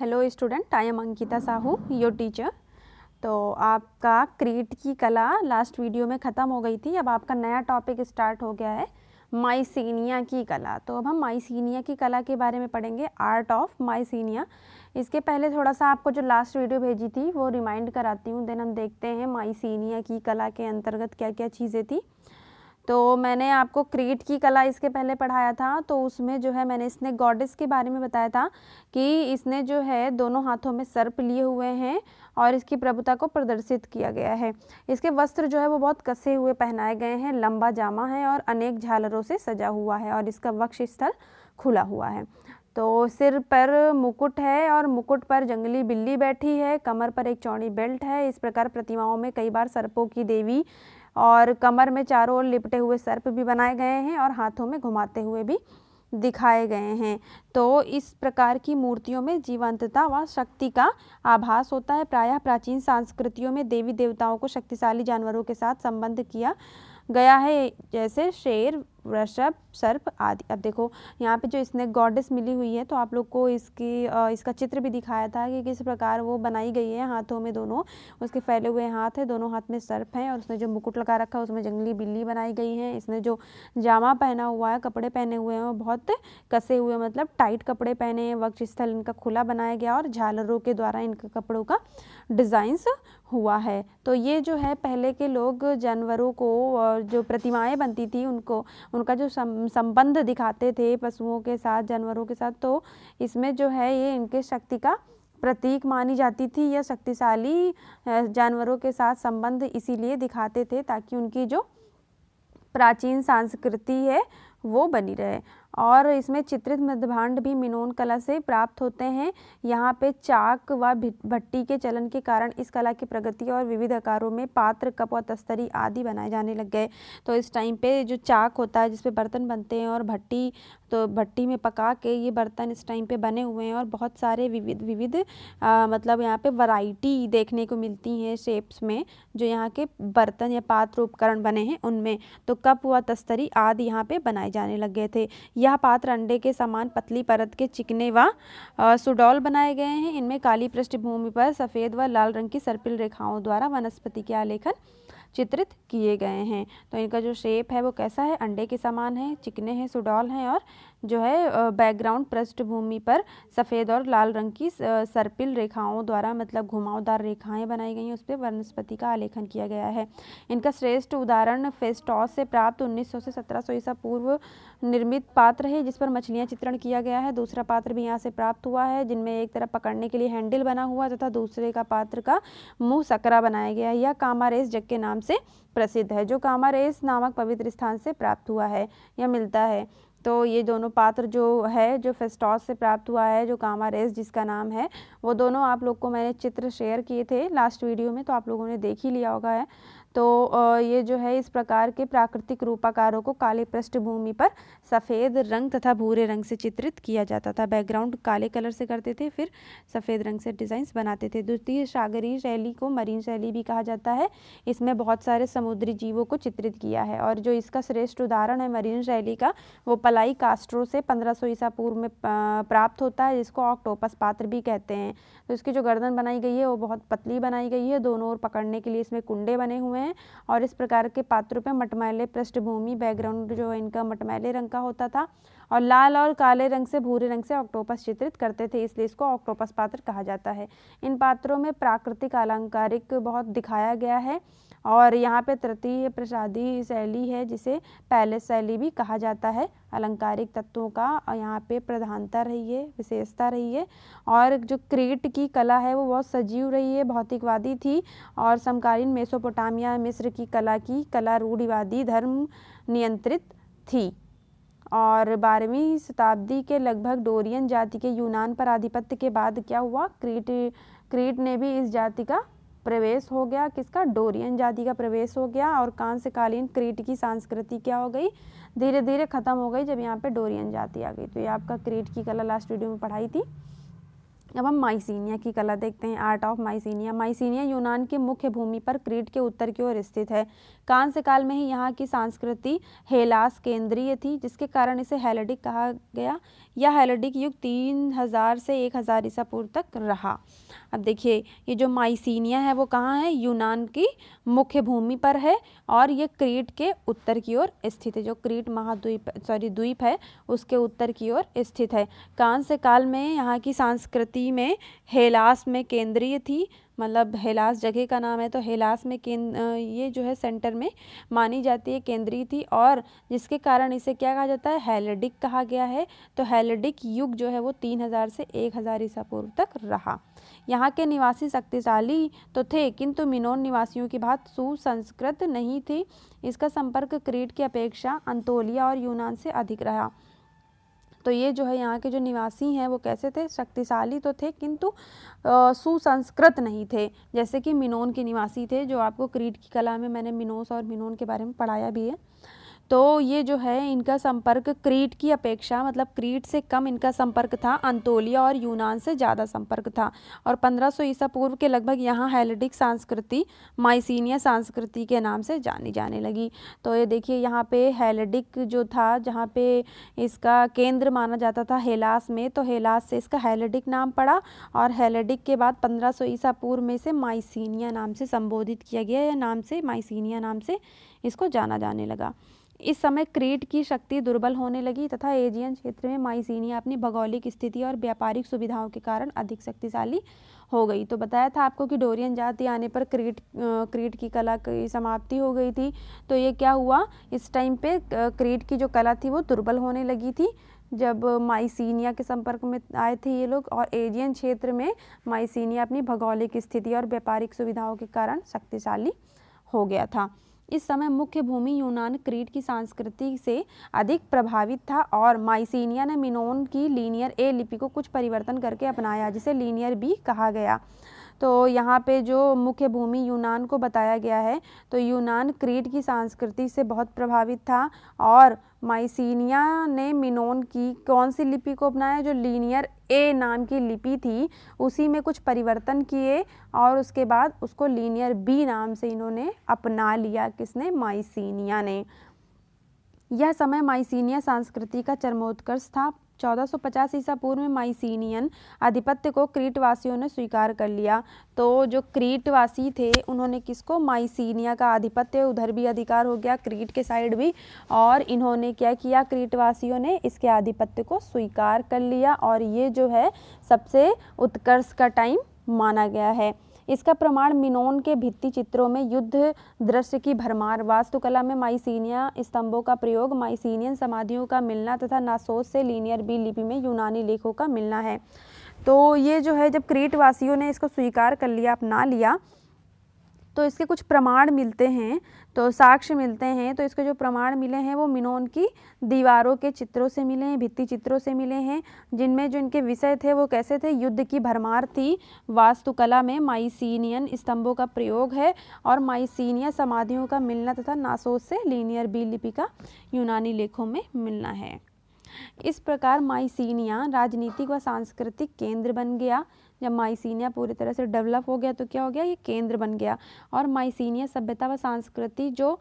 hello student I am Ankita Sahu your teacher तो आपका क्रीट की कला लास्ट वीडियो में ख़त्म हो गई थी अब आपका नया टॉपिक स्टार्ट हो गया है माइसीनिया की कला तो अब हम माइसीनिया की कला के बारे में पढ़ेंगे आर्ट ऑफ माइसीनिया इसके पहले थोड़ा सा आपको जो लास्ट वीडियो भेजी थी वो रिमाइंड कराती हूँ देन हम देखते हैं माइसीनिया की कला के अंतर्गत क्या क्या चीज़ें थी तो मैंने आपको क्रीट की कला इसके पहले पढ़ाया था तो उसमें जो है मैंने इसने गॉडेस के बारे में बताया था कि इसने जो है दोनों हाथों में सर्प लिए हुए हैं और इसकी प्रभुता को प्रदर्शित किया गया है इसके वस्त्र जो है वो बहुत कसे हुए पहनाए गए हैं लंबा जामा है और अनेक झालरों से सजा हुआ है और इसका वक्ष स्थल खुला हुआ है तो सिर पर मुकुट है और मुकुट पर जंगली बिल्ली बैठी है कमर पर एक चौड़ी बेल्ट है इस प्रकार प्रतिमाओं में कई बार सर्पों की देवी और कमर में चारों ओर लिपटे हुए सर्प भी बनाए गए हैं और हाथों में घुमाते हुए भी दिखाए गए हैं तो इस प्रकार की मूर्तियों में जीवंतता व शक्ति का आभास होता है प्रायः प्राचीन संस्कृतियों में देवी देवताओं को शक्तिशाली जानवरों के साथ संबंध किया गया है जैसे शेर वृषभ सर्प आदि अब देखो यहाँ पे जो स्नेक गॉडेस मिली हुई है तो आप लोग को इसकी इसका चित्र भी दिखाया था कि किस प्रकार वो बनाई गई है हाथों में दोनों उसके फैले हुए हाथ है दोनों हाथ में सर्प हैं और उसने जो मुकुट लगा रखा है उसमें जंगली बिल्ली बनाई गई है इसने जो जामा पहना हुआ है कपड़े पहने हुए हैं वो बहुत कसे हुए मतलब टाइट कपड़े पहने हैं वक्ष स्थल इनका खुला बनाया गया और झालरों के द्वारा इनके कपड़ों का डिज़ाइंस हुआ है तो ये जो है पहले के लोग जानवरों को जो प्रतिमाएँ बनती थी उनको उनका जो संबंध दिखाते थे पशुओं के साथ जानवरों के साथ तो इसमें जो है ये इनके शक्ति का प्रतीक मानी जाती थी या शक्तिशाली जानवरों के साथ संबंध इसीलिए दिखाते थे ताकि उनकी जो प्राचीन संस्कृति है वो बनी रहे और इसमें चित्रित मृदभांड भी मिनोन कला से प्राप्त होते हैं यहाँ पे चाक व भट्टी के चलन के कारण इस कला की प्रगति और विविध आकारों में पात्र कप और तस्तरी आदि बनाए जाने लग गए तो इस टाइम पे जो चाक होता है जिसपे बर्तन बनते हैं और भट्टी तो भट्टी में पका के ये बर्तन इस टाइम पे बने हुए हैं और बहुत सारे विविध विविध मतलब यहाँ पे वैरायटी देखने को मिलती हैं शेप्स में जो यहाँ के बर्तन या पात्र उपकरण बने हैं उनमें तो कप व तस्तरी आदि यहाँ पे बनाए जाने लग गए थे यह पात्र अंडे के समान पतली परत के चिकने व सुडौल बनाए गए हैं इनमें काली पृष्ठभूमि पर सफ़ेद व लाल रंग की सर्पिल रेखाओं द्वारा वनस्पति के आलेखन चित्रित किए गए हैं तो इनका जो शेप है वो कैसा है अंडे के समान है चिकने हैं सुडौल हैं और जो है बैकग्राउंड पृष्ठभूमि पर सफ़ेद और लाल रंग की सर्पिल रेखाओं द्वारा मतलब घुमावदार रेखाएं बनाई गई हैं उस पर वनस्पति का आलेखन किया गया है इनका श्रेष्ठ उदाहरण फेस्टॉस से प्राप्त 1900 से 1700 ईसा पूर्व निर्मित पात्र है जिस पर मछलियाँ चित्रण किया गया है दूसरा पात्र भी यहाँ से प्राप्त हुआ है जिनमें एक तरफ पकड़ने के लिए हैंडल बना हुआ तथा दूसरे का पात्र का मुँह सकरा बनाया गया है यह कामारेस जग के नाम से प्रसिद्ध है जो कामारेस नामक पवित्र स्थान से प्राप्त हुआ है यह मिलता है तो ये दोनों पात्र जो है जो फेस्टॉस से प्राप्त हुआ है जो कामा रेस जिसका नाम है वो दोनों आप लोग को मैंने चित्र शेयर किए थे लास्ट वीडियो में तो आप लोगों ने देख ही लिया होगा है तो ये जो है इस प्रकार के प्राकृतिक रूपाकारों को काले पृष्ठभूमि पर सफ़ेद रंग तथा भूरे रंग से चित्रित किया जाता था बैकग्राउंड काले कलर से करते थे फिर सफ़ेद रंग से डिज़ाइंस बनाते थे द्वितीय सागरी शैली को मरीन शैली भी कहा जाता है इसमें बहुत सारे समुद्री जीवों को चित्रित किया है और जो इसका श्रेष्ठ उदाहरण है मरीन शैली का वो पलाई कास्ट्रो से पंद्रह ईसा पूर्व में प्राप्त होता है जिसको ऑक्टोपस पात्र भी कहते हैं तो इसकी जो गर्दन बनाई गई है वो बहुत पतली बनाई गई है दोनों ओर पकड़ने के लिए इसमें कुंडे बने हुए हैं हैं और इस प्रकार के पात्रों पे मटमैले पृष्ठभूमि बैकग्राउंड जो इनका मटमैले रंग का होता था और लाल और काले रंग से भूरे रंग से ऑक्टोपस चित्रित करते थे इसलिए इसको ऑक्टोपस पात्र कहा जाता है इन पात्रों में प्राकृतिक आलंकारिक बहुत दिखाया गया है और यहाँ पे तृतीय प्रसादी शैली है जिसे पैलेस शैली भी कहा जाता है अलंकारिक तत्वों का यहाँ पे प्रधानता रही है विशेषता रही है और जो क्रेट की कला है वो बहुत सजीव रही है भौतिकवादी थी और समकालीन मेसोपोटामिया मिस्र की कला की कला रूढ़िवादी धर्म नियंत्रित थी और बारहवीं शताब्दी के लगभग डोरियन जाति के यूनान पर आधिपत्य के बाद क्या हुआ क्रीट क्रीट ने भी इस जाति का प्रवेश हो गया किसका डोरियन जाति का प्रवेश हो गया और कांस्यकालीन क्रीट की संस्कृति क्या हो गई धीरे धीरे ख़त्म हो गई जब यहाँ पे डोरियन जाति आ गई तो ये आपका क्रीट की कला लास्ट वीडियो में पढ़ाई थी अब हम माइसिनिया की कला देखते हैं आर्ट ऑफ माइसिनिया माइसिनिया यूनान की मुख्य भूमि पर क्रीट के उत्तर की ओर स्थित है कांस्य काल में ही यहाँ की संस्कृति हेलास केंद्रीय थी जिसके कारण इसे हेलेडिक कहा गया यह हेलेडिक युग तीन हज़ार से एक हज़ार ईसा पूर्व तक रहा अब देखिए ये जो माइसीनिया है वो कहाँ है यूनान की मुख्य भूमि पर है और ये क्रीट के उत्तर की ओर स्थित है जो क्रीट महाद्वीप सॉरी द्वीप है उसके उत्तर की ओर स्थित है कांस्य काल में यहाँ की संस्कृति सती में हेलास में केंद्रीय थी मतलब हेलास जगह का नाम है तो हेलास में ये जो है सेंटर में मानी जाती है केंद्रीय थी और जिसके कारण इसे क्या कहा जाता है हेलडिक कहा गया है तो हेलडिक युग जो है वो तीन हज़ार से एक हज़ार ईसा पूर्व तक रहा यहाँ के निवासी शक्तिशाली तो थे किंतु मिनोन निवासियों की बात सुसंस्कृत नहीं थी इसका संपर्क क्रीट की अपेक्षा अंतोलिया और यूनान से अधिक रहा तो ये जो है यहाँ के जो निवासी हैं वो कैसे थे शक्तिशाली तो थे किंतु सुसंस्कृत नहीं थे जैसे कि मिनोन के निवासी थे जो आपको क्रीड की कला में मैंने मिनोस और मिनोन के बारे में पढ़ाया भी है तो ये जो है इनका संपर्क क्रीट की अपेक्षा मतलब क्रीट से कम इनका संपर्क था अंतोलिया और यूनान से ज़्यादा संपर्क था और 1500 सौ ईसा पूर्व के लगभग यहाँ हेलिडिक संस्कृति माइसिनिया संस्कृति के नाम से जानी जाने लगी तो ये देखिए यहाँ पे हेलिडिक जो था जहाँ पे इसका केंद्र माना जाता था हेलास में तो हेलास से इसका हेलिडिक नाम पड़ा और हेलिडिक के बाद पंद्रह ईसा पूर्व में से माइसिनिया नाम से संबोधित किया गया या नाम से माइसिनिया नाम से इसको जाना जाने लगा इस समय क्रीट की शक्ति दुर्बल होने लगी तथा एजियन क्षेत्र में माइसीनिया अपनी भौगोलिक स्थिति और व्यापारिक सुविधाओं के कारण अधिक शक्तिशाली हो गई तो बताया था आपको कि डोरियन जाति आने पर क्रीट क्रीट की कला की समाप्ति हो गई थी तो ये क्या हुआ इस टाइम पे क्रीट की जो कला थी वो दुर्बल होने लगी थी जब माइसीनिया के संपर्क में आए थे ये लोग और एजियन क्षेत्र में माइसीनिया अपनी भौगोलिक स्थिति और व्यापारिक सुविधाओं के कारण शक्तिशाली हो गया था इस समय मुख्य भूमि यूनान क्रीट की संस्कृति से अधिक प्रभावित था और माइसिनिया ने मिनोन की लीनियर ए लिपि को कुछ परिवर्तन करके अपनाया जिसे लीनियर बी कहा गया तो यहाँ पे जो मुख्य भूमि यूनान को बताया गया है तो यूनान क्रीट की संस्कृति से बहुत प्रभावित था और माइसिनिया ने मिनोन की कौन सी लिपि को अपनाया जो लीनियर ए नाम की लिपि थी उसी में कुछ परिवर्तन किए और उसके बाद उसको लीनियर बी नाम से इन्होंने अपना लिया किसने माइसिनिया ने यह समय माइसिनिया संस्कृति का चरमोत्कर्ष था 1450 ईसा पूर्व में माइसिनियन आधिपत्य को क्रीटवासियों ने स्वीकार कर लिया तो जो क्रीटवासी थे उन्होंने किसको माइसिनिया का आधिपत्य उधर भी अधिकार हो गया क्रीट के साइड भी और इन्होंने क्या किया क्रीटवासियों ने इसके आधिपत्य को स्वीकार कर लिया और ये जो है सबसे उत्कर्ष का टाइम माना गया है इसका प्रमाण मिनोन के भित्ति चित्रों में युद्ध दृश्य की भरमार वास्तुकला में माइसिनिया स्तंभों का प्रयोग माइसिनियन समाधियों का मिलना तथा नासोस से लीनियर बी लिपि में यूनानी लेखों का मिलना है तो ये जो है जब क्रीट वासियों ने इसको स्वीकार कर लिया अपना लिया तो इसके कुछ प्रमाण मिलते हैं तो साक्ष्य मिलते हैं तो इसके जो प्रमाण मिले हैं वो मिनोन की दीवारों के चित्रों से मिले हैं भित्ति चित्रों से मिले हैं जिनमें जो इनके विषय थे वो कैसे थे युद्ध की भरमार थी वास्तुकला में माइसीनियन स्तंभों का प्रयोग है और माइसीनिया समाधियों का मिलना तथा नासोस से लीनियर बी लिपि का यूनानी लेखों में मिलना है इस प्रकार माइसीनिया राजनीतिक व सांस्कृतिक केंद्र बन गया जब माइसिनिया पूरी तरह से डेवलप हो गया तो क्या हो गया ये केंद्र बन गया और माइसिनिया सभ्यता व संस्कृति जो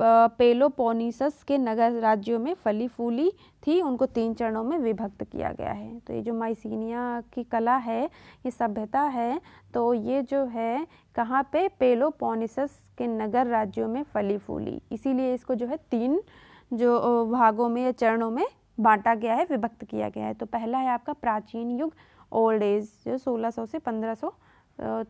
पेलोपोनीसस के नगर राज्यों में फली फूली थी उनको तीन चरणों में विभक्त किया गया है तो ये जो माइसिनिया की कला है ये सभ्यता है तो ये जो है कहाँ पे पेलोपोनीसस के नगर राज्यों में फली फूली इसीलिए इसको जो है तीन जो भागों में या चरणों में बांटा गया है विभक्त किया गया है तो पहला है आपका प्राचीन युग ओल्ड एज जो 1600 से 1500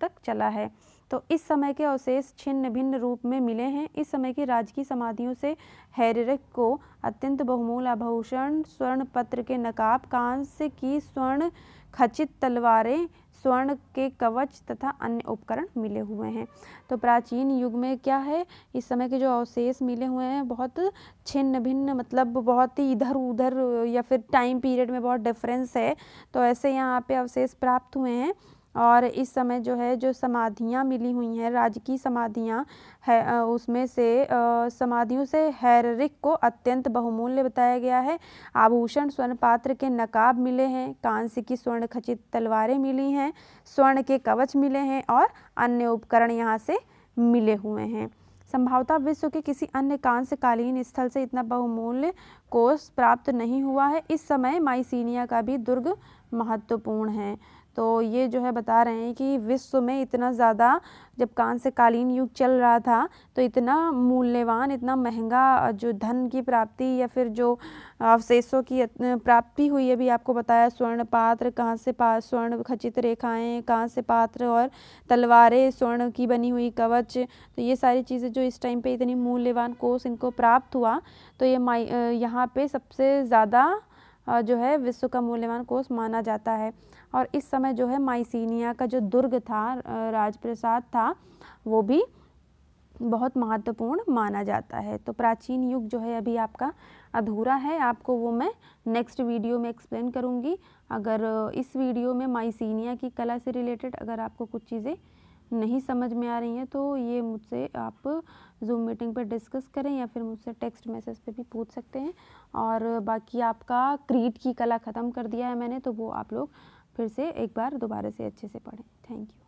तक चला है तो इस समय के अवशेष छिन्न भिन्न रूप में मिले हैं इस समय की राजकीय समाधियों से हैरिक को अत्यंत बहुमूल्य आभूषण स्वर्ण पत्र के नकाब कांस्य की स्वर्ण खचित तलवारें स्वर्ण के कवच तथा अन्य उपकरण मिले हुए हैं तो प्राचीन युग में क्या है इस समय के जो अवशेष मिले हुए हैं बहुत छिन्न भिन्न मतलब बहुत ही इधर उधर या फिर टाइम पीरियड में बहुत डिफरेंस है तो ऐसे यहाँ पे अवशेष प्राप्त हुए हैं और इस समय जो है जो समाधियाँ मिली हुई हैं राजकीय समाधियाँ है उसमें से समाधियों से हैररिक को अत्यंत बहुमूल्य बताया गया है आभूषण स्वर्ण पात्र के नकाब मिले हैं कांस्य की स्वर्ण खचित तलवारें मिली हैं स्वर्ण के कवच मिले हैं और अन्य उपकरण यहाँ से मिले हुए हैं संभावतः विश्व के किसी अन्य कांस्यकालीन स्थल से इतना बहुमूल्य कोष प्राप्त नहीं हुआ है इस समय माइसीनिया का भी दुर्ग महत्वपूर्ण है तो ये जो है बता रहे हैं कि विश्व में इतना ज़्यादा जब कांस्य कालीन युग चल रहा था तो इतना मूल्यवान इतना महंगा जो धन की प्राप्ति या फिर जो अवशेषों की प्राप्ति हुई है भी आपको बताया स्वर्ण पात्र कहाँ से पा स्वर्ण खचित रेखाएं कहाँ से पात्र और तलवारें स्वर्ण की बनी हुई कवच तो ये सारी चीज़ें जो इस टाइम पर इतनी मूल्यवान कोष इनको प्राप्त हुआ तो ये माई यहाँ सबसे ज़्यादा जो है विश्व का मूल्यवान कोष माना जाता है और इस समय जो है माइसिनिया का जो दुर्ग था राजप्रसाद था वो भी बहुत महत्वपूर्ण माना जाता है तो प्राचीन युग जो है अभी आपका अधूरा है आपको वो मैं नेक्स्ट वीडियो में एक्सप्लेन करूँगी अगर इस वीडियो में माइसिनिया की कला से रिलेटेड अगर आपको कुछ चीज़ें नहीं समझ में आ रही हैं तो ये मुझसे आप जूम मीटिंग पर डिस्कस करें या फिर मुझसे टेक्स्ट मैसेज पे भी पूछ सकते हैं और बाकी आपका क्रीट की कला ख़त्म कर दिया है मैंने तो वो आप लोग फिर से एक बार दोबारा से अच्छे से पढ़ें थैंक यू